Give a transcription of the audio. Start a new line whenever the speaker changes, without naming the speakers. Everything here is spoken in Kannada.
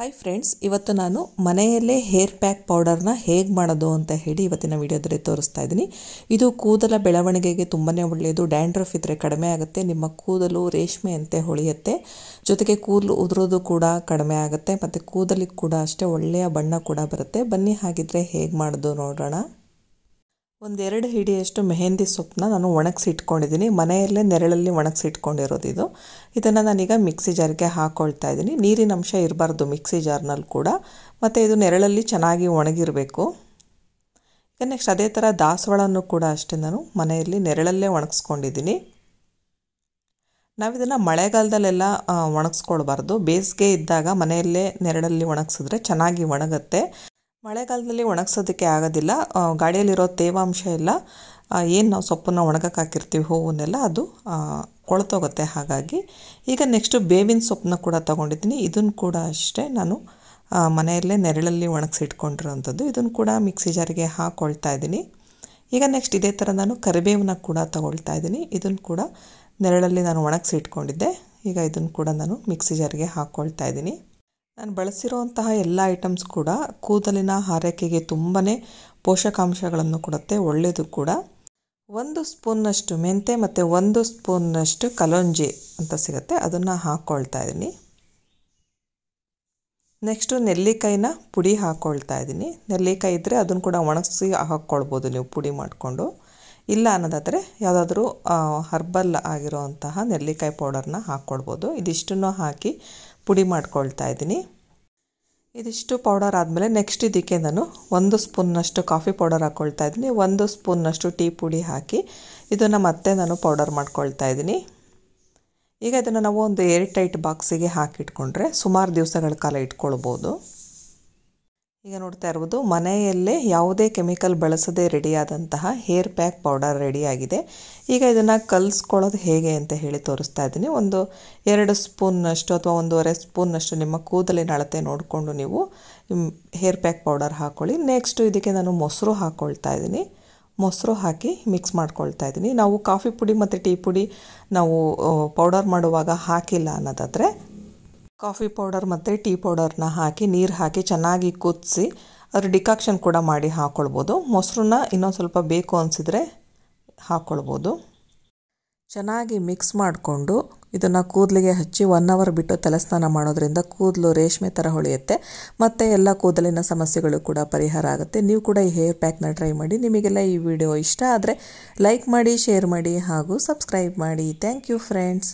ಹಾಯ್ ಫ್ರೆಂಡ್ಸ್ ಇವತ್ತು ನಾನು ಮನೆಯಲ್ಲೇ ಹೇರ್ ಪ್ಯಾಕ್ ಪೌಡರ್ನ ಹೇಗೆ ಮಾಡೋದು ಅಂತ ಹೇಳಿ ಇವತ್ತಿನ ವಿಡಿಯೋದಲ್ಲಿ ತೋರಿಸ್ತಾ ಇದ್ದೀನಿ ಇದು ಕೂದಲ ಬೆಳವಣಿಗೆಗೆ ತುಂಬಾ ಒಳ್ಳೆಯದು ಡ್ಯಾಂಡ್ರಫ್ ಇದ್ದರೆ ಕಡಿಮೆ ಆಗುತ್ತೆ ನಿಮ್ಮ ಕೂದಲು ರೇಷ್ಮೆಯಂತೆ ಹೊಳೆಯುತ್ತೆ ಜೊತೆಗೆ ಕೂದಲು ಉದುರೋದು ಕೂಡ ಕಡಿಮೆ ಆಗುತ್ತೆ ಮತ್ತು ಕೂದಲಿಗೆ ಕೂಡ ಅಷ್ಟೇ ಒಳ್ಳೆಯ ಬಣ್ಣ ಕೂಡ ಬರುತ್ತೆ ಬನ್ನಿ ಹಾಗಿದ್ರೆ ಹೇಗೆ ಮಾಡೋದು ನೋಡೋಣ ಒಂದೆರಡು ಹಿಡಿಯಷ್ಟು ಮೆಹಂದಿ ಸೊಪ್ಪನ್ನ ನಾನು ಒಣಗಿಸಿ ಇಟ್ಕೊಂಡಿದ್ದೀನಿ ಮನೆಯಲ್ಲೇ ನೆರಳಲ್ಲಿ ಒಣಗಿಸಿ ಇಟ್ಕೊಂಡಿರೋದು ಇದು ಇದನ್ನು ನಾನೀಗ ಮಿಕ್ಸಿ ಜಾರ್ಗೆ ಹಾಕೊಳ್ತಾ ಇದ್ದೀನಿ ನೀರಿನ ಅಂಶ ಇರಬಾರ್ದು ಮಿಕ್ಸಿ ಜಾರ್ನಲ್ಲಿ ಕೂಡ ಮತ್ತು ಇದು ನೆರಳಲ್ಲಿ ಚೆನ್ನಾಗಿ ಒಣಗಿರಬೇಕು ಈಗ ನೆಕ್ಸ್ಟ್ ಅದೇ ಥರ ದಾಸವಾಳನ್ನು ಕೂಡ ಅಷ್ಟೇ ನಾನು ಮನೆಯಲ್ಲಿ ನೆರಳಲ್ಲೇ ಒಣಗಿಸ್ಕೊಂಡಿದ್ದೀನಿ ನಾವಿದನ್ನು ಮಳೆಗಾಲದಲ್ಲೆಲ್ಲ ಒಣಗಿಸ್ಕೊಳ್ಬಾರ್ದು ಬೇಸಿಗೆ ಇದ್ದಾಗ ಮನೆಯಲ್ಲೇ ನೆರಳಲ್ಲಿ ಒಣಗಿಸಿದ್ರೆ ಚೆನ್ನಾಗಿ ಒಣಗುತ್ತೆ ಮಳೆಗಾಲದಲ್ಲಿ ಒಣಗಿಸೋದಕ್ಕೆ ಆಗೋದಿಲ್ಲ ಗಾಡಿಯಲ್ಲಿರೋ ತೇವಾಂಶ ಎಲ್ಲ ಏನು ನಾವು ಸೊಪ್ಪನ್ನು ಒಣಗಕ್ಕೆ ಹಾಕಿರ್ತೀವಿ ಹೂವನ್ನೆಲ್ಲ ಅದು ಕೊಳತೋಗುತ್ತೆ ಹಾಗಾಗಿ ಈಗ ನೆಕ್ಸ್ಟು ಬೇವಿನ ಸೊಪ್ಪನ್ನ ಕೂಡ ತೊಗೊಂಡಿದ್ದೀನಿ ಇದನ್ನು ಕೂಡ ಅಷ್ಟೇ ನಾನು ಮನೆಯಲ್ಲೇ ನೆರಳಲ್ಲಿ ಒಣಗಿಸಿಟ್ಕೊಂಡಿರೋವಂಥದ್ದು ಇದನ್ನು ಕೂಡ ಮಿಕ್ಸಿ ಜಾರಿಗೆ ಹಾಕ್ಕೊಳ್ತಾ ಇದ್ದೀನಿ ಈಗ ನೆಕ್ಸ್ಟ್ ಇದೇ ಥರ ನಾನು ಕರಿಬೇವನ್ನ ಕೂಡ ತಗೊಳ್ತಾ ಇದ್ದೀನಿ ಇದನ್ನು ಕೂಡ ನೆರಳಲ್ಲಿ ನಾನು ಒಣಗಿಸಿ ಇಟ್ಕೊಂಡಿದ್ದೆ ಈಗ ಇದನ್ನು ಕೂಡ ನಾನು ಮಿಕ್ಸಿ ಜಾರಿಗೆ ಹಾಕ್ಕೊಳ್ತಾ ಇದ್ದೀನಿ ನಾನು ಬಳಸಿರುವಂತಹ ಎಲ್ಲ ಐಟಮ್ಸ್ ಕೂಡ ಕೂದಲಿನ ಹಾರೈಕೆಗೆ ತುಂಬಾ ಪೋಷಕಾಂಶಗಳನ್ನು ಕೊಡುತ್ತೆ ಒಳ್ಳೆಯದು ಕೂಡ ಒಂದು ಸ್ಪೂನ್ನಷ್ಟು ಮೆಂತೆ ಮತ್ತು ಒಂದು ಸ್ಪೂನ್ನಷ್ಟು ಕಲೊಂಜಿ ಅಂತ ಸಿಗುತ್ತೆ ಅದನ್ನು ಹಾಕ್ಕೊಳ್ತಾ ಇದ್ದೀನಿ ನೆಕ್ಸ್ಟು ನೆಲ್ಲಿಕಾಯಿನ ಪುಡಿ ಹಾಕ್ಕೊಳ್ತಾ ಇದ್ದೀನಿ ನೆಲ್ಲಿಕಾಯಿ ಇದ್ದರೆ ಅದನ್ನು ಕೂಡ ಒಣಗಿಸಿ ಹಾಕ್ಕೊಳ್ಬೋದು ನೀವು ಪುಡಿ ಮಾಡಿಕೊಂಡು ಇಲ್ಲ ಅನ್ನೋದಾದರೆ ಯಾವುದಾದ್ರೂ ಹರ್ಬಲ್ ಆಗಿರೋ ಅಂತಹ ನೆಲ್ಲಿಕಾಯಿ ಪೌಡರ್ನ ಹಾಕ್ಕೊಳ್ಬೋದು ಇದಿಷ್ಟನ್ನು ಹಾಕಿ ಪುಡಿ ಮಾಡ್ಕೊಳ್ತಾ ಇದ್ದೀನಿ ಇದಿಷ್ಟು ಪೌಡರ್ ಆದಮೇಲೆ ನೆಕ್ಸ್ಟ್ ಇದಕ್ಕೆ ನಾನು ಒಂದು ಸ್ಪೂನ್ನಷ್ಟು ಕಾಫಿ ಪೌಡರ್ ಹಾಕ್ಕೊಳ್ತಾ ಇದ್ದೀನಿ ಒಂದು ಸ್ಪೂನ್ನಷ್ಟು ಟೀ ಪುಡಿ ಹಾಕಿ ಇದನ್ನು ಮತ್ತೆ ನಾನು ಪೌಡರ್ ಮಾಡ್ಕೊಳ್ತಾ ಇದ್ದೀನಿ ಈಗ ಇದನ್ನು ನಾವು ಒಂದು ಏರ್ ಟೈಟ್ ಬಾಕ್ಸಿಗೆ ಹಾಕಿಟ್ಕೊಂಡ್ರೆ ಸುಮಾರು ದಿವಸಗಳ ಕಾಲ ಇಟ್ಕೊಳ್ಬೋದು ಈಗ ನೋಡ್ತಾ ಇರ್ಬೋದು ಮನೆಯಲ್ಲೇ ಯಾವುದೇ ಕೆಮಿಕಲ್ ಬಳಸದೆ ರೆಡಿಯಾದಂತಹ ಹೇರ್ ಪ್ಯಾಕ್ ಪೌಡರ್ ರೆಡಿಯಾಗಿದೆ ಈಗ ಇದನ್ನು ಕಲ್ಸ್ಕೊಳ್ಳೋದು ಹೇಗೆ ಅಂತ ಹೇಳಿ ತೋರಿಸ್ತಾ ಇದ್ದೀನಿ ಒಂದು ಎರಡು ಸ್ಪೂನ್ನಷ್ಟು ಅಥವಾ ಒಂದೂವರೆ ಸ್ಪೂನ್ನಷ್ಟು ನಿಮ್ಮ ಕೂದಲಿನ ಅಳತೆ ನೋಡಿಕೊಂಡು ನೀವು ಹೇರ್ ಪ್ಯಾಕ್ ಪೌಡರ್ ಹಾಕ್ಕೊಳ್ಳಿ ನೆಕ್ಸ್ಟು ಇದಕ್ಕೆ ನಾನು ಮೊಸರು ಹಾಕ್ಕೊಳ್ತಾ ಇದ್ದೀನಿ ಮೊಸರು ಹಾಕಿ ಮಿಕ್ಸ್ ಮಾಡ್ಕೊಳ್ತಾ ಇದ್ದೀನಿ ನಾವು ಕಾಫಿ ಪುಡಿ ಮತ್ತು ಟೀ ಪುಡಿ ನಾವು ಪೌಡರ್ ಮಾಡುವಾಗ ಹಾಕಿಲ್ಲ ಅನ್ನೋದಾದರೆ ಕಾಫಿ ಪೌಡರ್ ಮತ್ತು ಟೀ ಪೌಡರ್ನ ಹಾಕಿ ನೀರು ಹಾಕಿ ಚೆನ್ನಾಗಿ ಕುದಿಸಿ ಅದ್ರ ಡಿಕಾಕ್ಷನ್ ಕೂಡ ಮಾಡಿ ಹಾಕ್ಕೊಳ್ಬೋದು ಮೊಸರನ್ನ ಇನ್ನೊಂದು ಸ್ವಲ್ಪ ಬೇಕು ಅನಿಸಿದರೆ ಹಾಕ್ಕೊಳ್ಬೋದು ಚೆನ್ನಾಗಿ ಮಿಕ್ಸ್ ಮಾಡಿಕೊಂಡು ಇದನ್ನು ಕೂದಲಿಗೆ ಹಚ್ಚಿ ಒನ್ ಅವರ್ ಬಿಟ್ಟು ತಲೆಸ್ನಾನ ಮಾಡೋದರಿಂದ ಕೂದಲು ರೇಷ್ಮೆ ಥರ ಹೊಳೆಯುತ್ತೆ ಮತ್ತು ಎಲ್ಲ ಕೂದಲಿನ ಸಮಸ್ಯೆಗಳು ಕೂಡ ಪರಿಹಾರ ಆಗುತ್ತೆ ನೀವು ಕೂಡ ಈ ಹೇರ್ ಪ್ಯಾಕ್ನ ಟ್ರೈ ಮಾಡಿ ನಿಮಗೆಲ್ಲ ಈ ವಿಡಿಯೋ ಇಷ್ಟ ಆದರೆ ಲೈಕ್ ಮಾಡಿ ಶೇರ್ ಮಾಡಿ ಹಾಗೂ ಸಬ್ಸ್ಕ್ರೈಬ್ ಮಾಡಿ ಥ್ಯಾಂಕ್ ಯು ಫ್ರೆಂಡ್ಸ್